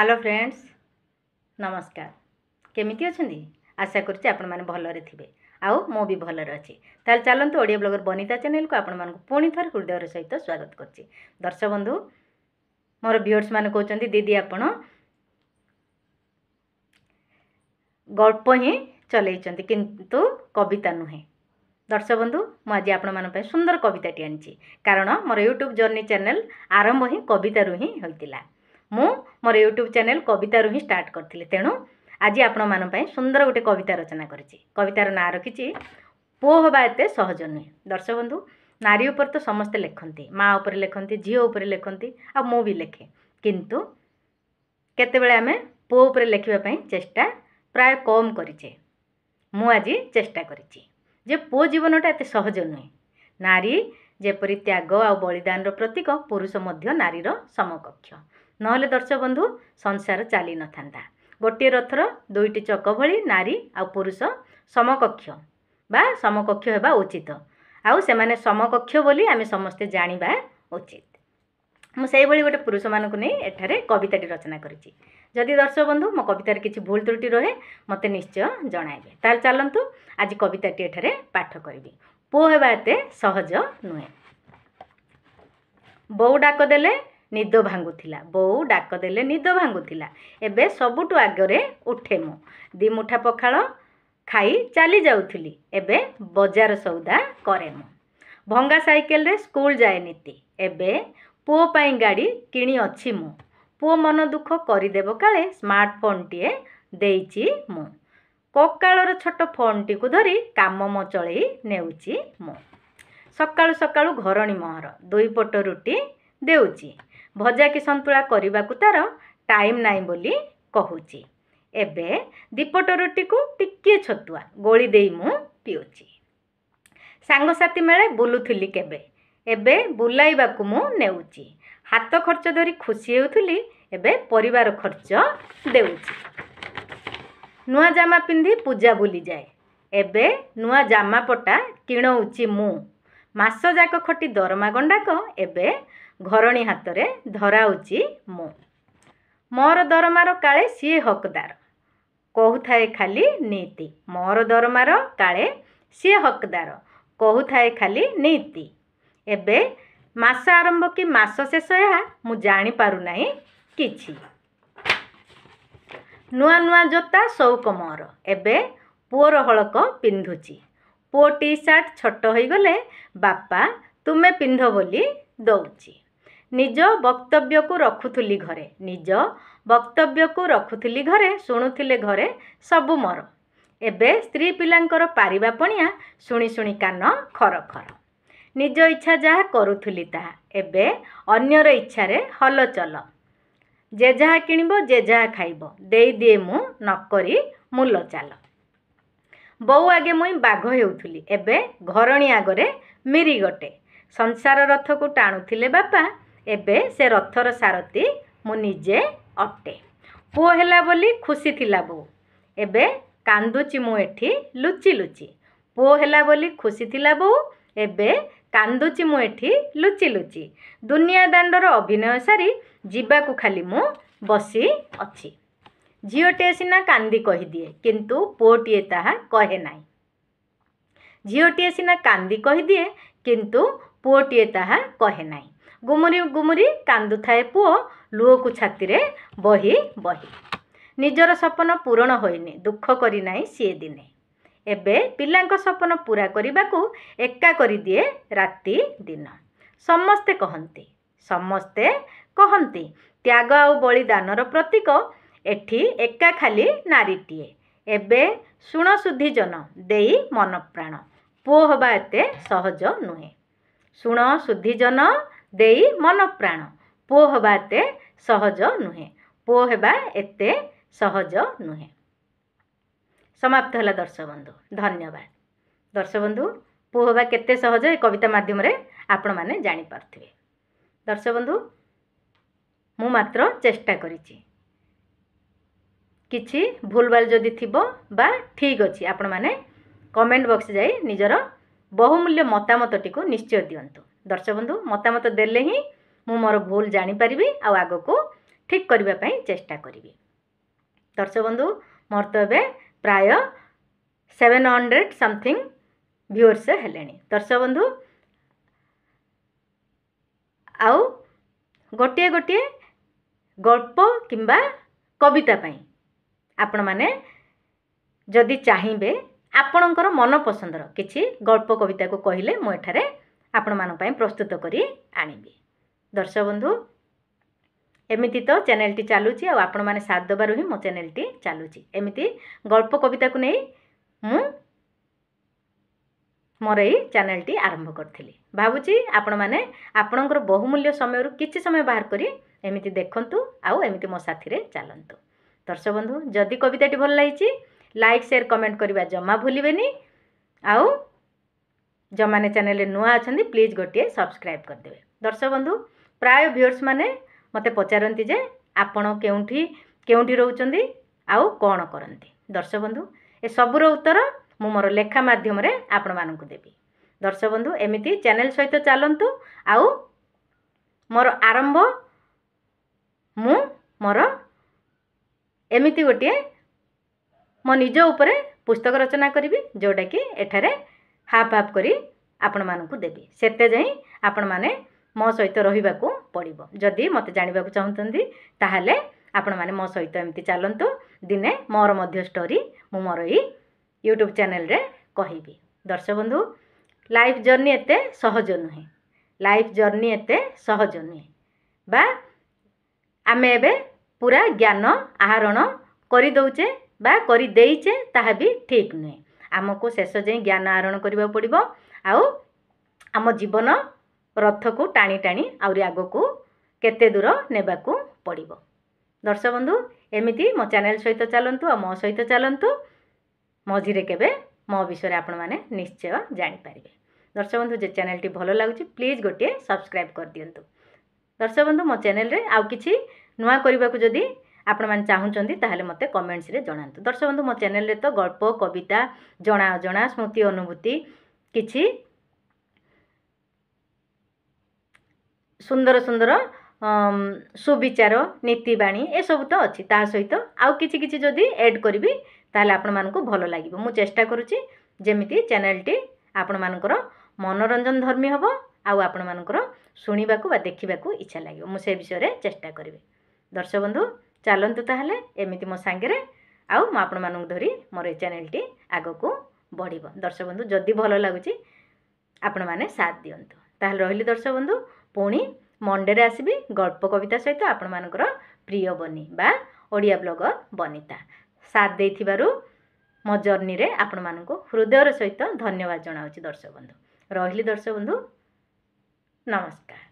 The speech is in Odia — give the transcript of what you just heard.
হ্যালো ফ্রেন্ডস নমস্কার কেমিতি অনেক আশা করছি আপনার ভালরে থিবে আউ মু বি ভালরে অছি তাহলে চালু ওড়িয়া ব্লগর বনিতা চ্যানেলকে আপনার পুঁ থরে হৃদয়ের সহিত স্বাগত করছি দর্শক বন্ধু মোর ভিওর্স মানে কৌন দিদি আপনার গল্প হি চলাইছেন কিন্তু কবিতা নুহে দর্শক বন্ধু মু আজ আপনার সুন্দর কবিতাটি আনিছি কারণ মোর ইউট্ୟୁବ୍ জর্নি চ্যানেল আরম্ভ হি কবিতার হি হয়েছিল ମୁଁ ମୋର ୟୁଟ୍ୟୁବ୍ ଚ୍ୟାନେଲ୍ କବିତାରୁ ହିଁ ଷ୍ଟାର୍ଟ କରିଥିଲି ତେଣୁ ଆଜି ଆପଣମାନଙ୍କ ପାଇଁ ସୁନ୍ଦର ଗୋଟେ କବିତା ରଚନା କରିଛି କବିତାର ନାଁ ରଖିଛି ପୁଅ ହେବା ଏତେ ସହଜ ନୁହେଁ ଦର୍ଶକ ବନ୍ଧୁ ନାରୀ ଉପରେ ତ ସମସ୍ତେ ଲେଖନ୍ତି ମା ଉପରେ ଲେଖନ୍ତି ଝିଅ ଉପରେ ଲେଖନ୍ତି ଆଉ ମୁଁ ବି ଲେଖେ କିନ୍ତୁ କେତେବେଳେ ଆମେ ପୁଅ ଉପରେ ଲେଖିବା ପାଇଁ ଚେଷ୍ଟା ପ୍ରାୟ କମ୍ କରିଛେ ମୁଁ ଆଜି ଚେଷ୍ଟା କରିଛି ଯେ ପୁଅ ଜୀବନଟା ଏତେ ସହଜ ନୁହେଁ ନାରୀ ଯେପରି ତ୍ୟାଗ ଆଉ ବଳିଦାନର ପ୍ରତୀକ ପୁରୁଷ ମଧ୍ୟ ନାରୀର ସମକକ୍ଷ ନହେଲେ ଦର୍ଶକ ବନ୍ଧୁ ସଂସାର ଚାଲି ନଥାନ୍ତା ଗୋଟିଏ ରଥର ଦୁଇଟି ଚକ ଭଳି ନାରୀ ଆଉ ପୁରୁଷ ସମକକ୍ଷ ବା ସମକକ୍ଷ ହେବା ଉଚିତ ଆଉ ସେମାନେ ସମକକ୍ଷ ବୋଲି ଆମେ ସମସ୍ତେ ଜାଣିବା ଉଚିତ ମୁଁ ସେହିଭଳି ଗୋଟେ ପୁରୁଷମାନଙ୍କୁ ନେଇ ଏଠାରେ କବିତାଟି ରଚନା କରିଛି ଯଦି ଦର୍ଶକ ବନ୍ଧୁ ମୋ କବିତାରେ କିଛି ଭୁଲ ତ୍ରୁଟି ରହେ ମୋତେ ନିଶ୍ଚୟ ଜଣାଇବେ ତାହେଲେ ଚାଲନ୍ତୁ ଆଜି କବିତାଟି ଏଠାରେ ପାଠ କରିବି ପୁଅ ହେବା ଏତେ ସହଜ ନୁହେଁ ବୋଉ ଡାକ ଦେଲେ ନିଦ ଭାଙ୍ଗୁଥିଲା ବୋଉ ଡାକ ଦେଲେ ନିଦ ଭାଙ୍ଗୁଥିଲା ଏବେ ସବୁଠୁ ଆଗରେ ଉଠେ ମୁଁ ଦି ମୁଠା ପଖାଳ ଖାଇ ଚାଲି ଯାଉଥିଲି ଏବେ ବଜାର ସଉଦା କରେ ମୁଁ ଭଙ୍ଗା ସାଇକେଲରେ ସ୍କୁଲ ଯାଏ ନୀତି ଏବେ ପୁଅ ପାଇଁ ଗାଡ଼ି କିଣି ଅଛି ମୁଁ ପୁଅ ମନ ଦୁଃଖ କରିଦେବ କାଳେ ସ୍ମାର୍ଟଫୋନ୍ଟିଏ ଦେଇଛି ମୁଁ କକାଳର ଛୋଟ ଫୋନ୍ଟିକୁ ଧରି କାମ ମ ଚଳେଇ ନେଉଛି ମୁଁ ସକାଳୁ ସକାଳୁ ଘରଣୀ ମୋହର ଦୁଇପଟ ରୁଟି ଦେଉଛି ଭଜା କି ସନ୍ତୁଳା କରିବାକୁ ତା'ର ଟାଇମ୍ ନାହିଁ ବୋଲି କହୁଛି ଏବେ ଦୀପଟ ରୁଟିକୁ ଟିକିଏ ଛତୁଆ ଗୋଳି ଦେଇ ମୁଁ ପିଉଛି ସାଙ୍ଗସାଥି ମେଳେ ବୁଲୁଥିଲି କେବେ ଏବେ ବୁଲାଇବାକୁ ମୁଁ ନେଉଛି ହାତ ଖର୍ଚ୍ଚ ଧରି ଖୁସି ହେଉଥିଲି ଏବେ ପରିବାର ଖର୍ଚ୍ଚ ଦେଉଛି ନୂଆ ଜାମା ପିନ୍ଧି ପୂଜା ବୁଲିଯାଏ ଏବେ ନୂଆ ଜାମା ପଟା କିଣଉଛି ମୁଁ ମାସ ଯାକ ଖଟି ଦରମା ଗଣ୍ଡାକ ଏବେ ଘରଣୀ ହାତରେ ଧରାଉଛି ମୁଁ ମୋର ଦରମାର କାଳେ ସିଏ ହକଦାର କହୁଥାଏ ଖାଲି ନୀତି ମୋର ଦରମାର କାଳେ ସିଏ ହକଦାର କହୁଥାଏ ଖାଲି ନୀତି ଏବେ ମାସ ଆରମ୍ଭ କି ମାସ ଶେଷ ଏହା ମୁଁ ଜାଣିପାରୁନାହିଁ କିଛି ନୂଆ ନୂଆ ଜୋତା ସଉକ ମୋର ଏବେ ପୁଅର ହଳକ ପିନ୍ଧୁଛି ପୁଅ ଟି ସାର୍ଟ ଛୋଟ ହୋଇଗଲେ ବାପା ତୁମେ ପିନ୍ଧ ବୋଲି ଦେଉଛି ନିଜ ବକ୍ତବ୍ୟକୁ ରଖୁଥିଲି ଘରେ ନିଜ ବକ୍ତବ୍ୟକୁ ରଖୁଥିଲି ଘରେ ଶୁଣୁଥିଲେ ଘରେ ସବୁ ମୋର ଏବେ ସ୍ତ୍ରୀ ପିଲାଙ୍କର ପାରିବା ପଣିଆ ଶୁଣି ଶୁଣି କାନ ଖର ଖର ନିଜ ଇଚ୍ଛା ଯାହା କରୁଥିଲି ତାହା ଏବେ ଅନ୍ୟର ଇଚ୍ଛାରେ ହଲ ଚଲ ଯେ ଯାହା କିଣିବ ଯେ ଯାହା ଖାଇବ ଦେଇଦିଏ ମୁଁ ନ କରି ମୂଲ ଚାଲ ବୋଉ ଆଗେ ମୁଇଁ ବାଘ ହେଉଥିଲି ଏବେ ଘରଣୀ ଆଗରେ ମିରି ଗୋଟେ ସଂସାର ରଥକୁ ଟାଣୁଥିଲେ ବାପା ଏବେ ସେ ରଥର ସାରଥି ମୁଁ ନିଜେ ଅଟେ ପୁଅ ହେଲା ବୋଲି ଖୁସି ଥିଲା ବୋଉ ଏବେ କାନ୍ଦୁଛି ମୁଁ ଏଠି ଲୁଚି ଲୁଚି ପୁଅ ହେଲା ବୋଲି ଖୁସି ଥିଲା ବୋଉ ଏବେ କାନ୍ଦୁଛି ମୁଁ ଏଠି ଲୁଚି ଲୁଚି ଦୁନିଆ ଦାଣ୍ଡର ଅଭିନୟ ସାରି ଯିବାକୁ ଖାଲି ମୁଁ ବସି ଅଛି ଝିଅଟିଏ ସିନା କାନ୍ଦି କହିଦିଏ କିନ୍ତୁ ପୁଅଟିଏ ତାହା କହେ ନାହିଁ ଝିଅଟିଏ ସିନା କାନ୍ଦି କହିଦିଏ କିନ୍ତୁ ପୁଅଟିଏ ତାହା କହେ ନାହିଁ ଗୁମୁରି ଗୁମୁରି କାନ୍ଦୁଥାଏ ପୁଅ ଲୁହକୁ ଛାତିରେ ବହି ବହି ନିଜର ସପନ ପୂରଣ ହୋଇନି ଦୁଃଖ କରିନାହିଁ ସିଏ ଦିନେ ଏବେ ପିଲାଙ୍କ ସପନ ପୂରା କରିବାକୁ ଏକା କରିଦିଏ ରାତି ଦିନ ସମସ୍ତେ କହନ୍ତି ସମସ୍ତେ କହନ୍ତି ତ୍ୟାଗ ଆଉ ବଳିଦାନର ପ୍ରତୀକ ଏଠି ଏକା ଖାଲି ନାରୀଟିଏ ଏବେ ଶୁଣ ଶୁଦ୍ଧିଜନ ଦେଇ ମନପ୍ରାଣ ପୁଅ ହେବା ଏତେ ସହଜ ନୁହେଁ ଶୁଣ ଶୁଦ୍ଧିଜନ ଦେଇ ମନପ୍ରାଣ ପୁଅ ହେବା ଏତେ ସହଜ ନୁହେଁ ପୁଅ ହେବା ଏତେ ସହଜ ନୁହେଁ ସମାପ୍ତ ହେଲା ଦର୍ଶକ ବନ୍ଧୁ ଧନ୍ୟବାଦ ଦର୍ଶକ ବନ୍ଧୁ ପୁଅ ହେବା କେତେ ସହଜ ଏ କବିତା ମାଧ୍ୟମରେ ଆପଣମାନେ ଜାଣିପାରୁଥିବେ ଦର୍ଶକ ବନ୍ଧୁ ମୁଁ ମାତ୍ର ଚେଷ୍ଟା କରିଛି କିଛି ଭୁଲଭାଲ ଯଦି ଥିବ ବା ଠିକ୍ ଅଛି ଆପଣମାନେ କମେଣ୍ଟ ବକ୍ସ ଯାଇ ନିଜର ବହୁମୂଲ୍ୟ ମତାମତଟିକୁ ନିଶ୍ଚୟ ଦିଅନ୍ତୁ ଦର୍ଶକ ବନ୍ଧୁ ମତାମତ ଦେଲେ ହିଁ ମୁଁ ମୋର ଭୁଲ ଜାଣିପାରିବି ଆଉ ଆଗକୁ ଠିକ୍ କରିବା ପାଇଁ ଚେଷ୍ଟା କରିବି ଦର୍ଶକ ବନ୍ଧୁ ମୋର ତ ଏବେ ପ୍ରାୟ ସେଭେନ୍ ହଣ୍ଡ୍ରେଡ଼ ସମଥିଙ୍ଗ ଭିଉର୍ସ ହେଲେଣି ଦର୍ଶକ ବନ୍ଧୁ ଆଉ ଗୋଟିଏ ଗୋଟିଏ ଗଳ୍ପ କିମ୍ବା କବିତା ପାଇଁ ଆପଣମାନେ ଯଦି ଚାହିଁବେ ଆପଣଙ୍କର ମନପସନ୍ଦର କିଛି ଗଳ୍ପ କବିତାକୁ କହିଲେ ମୁଁ ଏଠାରେ ଆପଣମାନଙ୍କ ପାଇଁ ପ୍ରସ୍ତୁତ କରି ଆଣିବି ଦର୍ଶକ ବନ୍ଧୁ ଏମିତି ତ ଚ୍ୟାନେଲ୍ଟି ଚାଲୁଛି ଆଉ ଆପଣମାନେ ସାଥ ଦେବାରୁ ହିଁ ମୋ ଚ୍ୟାନେଲ୍ଟି ଚାଲୁଛି ଏମିତି ଗଳ୍ପ କବିତାକୁ ନେଇ ମୁଁ ମୋର ଏଇ ଚ୍ୟାନେଲ୍ଟି ଆରମ୍ଭ କରିଥିଲି ଭାବୁଛି ଆପଣମାନେ ଆପଣଙ୍କର ବହୁମୂଲ୍ୟ ସମୟରୁ କିଛି ସମୟ ବାହାର କରି ଏମିତି ଦେଖନ୍ତୁ ଆଉ ଏମିତି ମୋ ସାଥିରେ ଚାଲନ୍ତୁ ଦର୍ଶକ ବନ୍ଧୁ ଯଦି କବିତାଟି ଭଲ ଲାଗିଛି ଲାଇକ୍ ସେୟାର କମେଣ୍ଟ କରିବା ଜମା ଭୁଲିବେନି ଆଉ ଯେଉଁମାନେ ଚ୍ୟାନେଲରେ ନୂଆ ଅଛନ୍ତି ପ୍ଲିଜ୍ ଗୋଟିଏ ସବସ୍କ୍ରାଇବ୍ କରିଦେବେ ଦର୍ଶକ ବନ୍ଧୁ ପ୍ରାୟ ଭିୟର୍ସମାନେ ମୋତେ ପଚାରନ୍ତି ଯେ ଆପଣ କେଉଁଠି କେଉଁଠି ରହୁଛନ୍ତି ଆଉ କ'ଣ କରନ୍ତି ଦର୍ଶକ ବନ୍ଧୁ ଏସବୁର ଉତ୍ତର ମୁଁ ମୋର ଲେଖା ମାଧ୍ୟମରେ ଆପଣମାନଙ୍କୁ ଦେବି ଦର୍ଶକ ବନ୍ଧୁ ଏମିତି ଚ୍ୟାନେଲ ସହିତ ଚାଲନ୍ତୁ ଆଉ ମୋର ଆରମ୍ଭ ମୁଁ ମୋର ଏମିତି ଗୋଟିଏ ମୋ ନିଜ ଉପରେ ପୁସ୍ତକ ରଚନା କରିବି ଯେଉଁଟାକି ଏଠାରେ ହାଫ୍ ହାଫ୍ କରି ଆପଣମାନଙ୍କୁ ଦେବି ସେତେ ଯାଇ ଆପଣମାନେ ମୋ ସହିତ ରହିବାକୁ ପଡ଼ିବ ଯଦି ମୋତେ ଜାଣିବାକୁ ଚାହୁଁଛନ୍ତି ତାହେଲେ ଆପଣମାନେ ମୋ ସହିତ ଏମିତି ଚାଲନ୍ତୁ ଦିନେ ମୋର ମଧ୍ୟ ଷ୍ଟୋରି ମୁଁ ମୋର ଏଇ ୟୁଟ୍ୟୁବ୍ ଚ୍ୟାନେଲ୍ରେ କହିବି ଦର୍ଶକ ବନ୍ଧୁ ଲାଇଫ୍ ଜର୍ଣ୍ଣି ଏତେ ସହଜ ନୁହେଁ ଲାଇଫ୍ ଜର୍ଣ୍ଣି ଏତେ ସହଜ ନୁହେଁ ବା ଆମେ ଏବେ ପୁରା ଜ୍ଞାନ ଆହରଣ କରିଦେଉଛେ ବା କରିଦେଇଛେ ତାହା ବି ଠିକ୍ ନୁହେଁ ଆମକୁ ଶେଷ ଯାଇ ଜ୍ଞାନ ଆହରଣ କରିବାକୁ ପଡ଼ିବ ଆଉ ଆମ ଜୀବନ ରଥକୁ ଟାଣି ଟାଣି ଆହୁରି ଆଗକୁ କେତେ ଦୂର ନେବାକୁ ପଡ଼ିବ ଦର୍ଶକ ବନ୍ଧୁ ଏମିତି ମୋ ଚ୍ୟାନେଲ୍ ସହିତ ଚାଲନ୍ତୁ ଆଉ ମୋ ସହିତ ଚାଲନ୍ତୁ ମଝିରେ କେବେ ମୋ ବିଷୟରେ ଆପଣମାନେ ନିଶ୍ଚୟ ଜାଣିପାରିବେ ଦର୍ଶକ ବନ୍ଧୁ ଯେ ଚ୍ୟାନେଲ୍ଟି ଭଲ ଲାଗୁଛି ପ୍ଲିଜ୍ ଗୋଟିଏ ସବସ୍କ୍ରାଇବ୍ କରିଦିଅନ୍ତୁ ଦର୍ଶକ ବନ୍ଧୁ ମୋ ଚ୍ୟାନେଲ୍ରେ ଆଉ କିଛି ନୂଆ କରିବାକୁ ଯଦି ଆପଣମାନେ ଚାହୁଁଛନ୍ତି ତାହେଲେ ମୋତେ କମେଣ୍ଟସରେ ଜଣାନ୍ତୁ ଦର୍ଶକ ବନ୍ଧୁ ମୋ ଚ୍ୟାନେଲରେ ତ ଗଳ୍ପ କବିତା ଜଣା ଅଜଣା ସ୍ମୃତି ଅନୁଭୂତି କିଛି ସୁନ୍ଦର ସୁନ୍ଦର ସୁବିଚାର ନୀତିବାଣୀ ଏସବୁ ତ ଅଛି ତା ସହିତ ଆଉ କିଛି କିଛି ଯଦି ଏଡ଼୍ କରିବି ତାହେଲେ ଆପଣମାନଙ୍କୁ ଭଲ ଲାଗିବ ମୁଁ ଚେଷ୍ଟା କରୁଛି ଯେମିତି ଚ୍ୟାନେଲଟି ଆପଣମାନଙ୍କର ମନୋରଞ୍ଜନ ଧର୍ମୀ ହେବ ଆଉ ଆପଣମାନଙ୍କର ଶୁଣିବାକୁ ବା ଦେଖିବାକୁ ଇଚ୍ଛା ଲାଗିବ ମୁଁ ସେ ବିଷୟରେ ଚେଷ୍ଟା କରିବି ଦର୍ଶକ ବନ୍ଧୁ ଚାଲନ୍ତୁ ତାହେଲେ ଏମିତି ମୋ ସାଙ୍ଗରେ ଆଉ ମୁଁ ଆପଣମାନଙ୍କୁ ଧରି ମୋର ଏ ଚ୍ୟାନେଲଟି ଆଗକୁ ବଢ଼ିବ ଦର୍ଶକ ବନ୍ଧୁ ଯଦି ଭଲ ଲାଗୁଛି ଆପଣମାନେ ସାଥ ଦିଅନ୍ତୁ ତାହେଲେ ରହିଲି ଦର୍ଶକ ବନ୍ଧୁ ପୁଣି ମଣ୍ଡେରେ ଆସିବି ଗଳ୍ପ କବିତା ସହିତ ଆପଣମାନଙ୍କର ପ୍ରିୟ ବନି ବା ଓଡ଼ିଆ ବ୍ଲଗର ବନିତା ସାଥ ଦେଇଥିବାରୁ ମୋ ଜର୍ନିରେ ଆପଣମାନଙ୍କୁ ହୃଦୟର ସହିତ ଧନ୍ୟବାଦ ଜଣାଉଛି ଦର୍ଶକ ବନ୍ଧୁ ରହିଲି ଦର୍ଶକ ବନ୍ଧୁ ନମସ୍କାର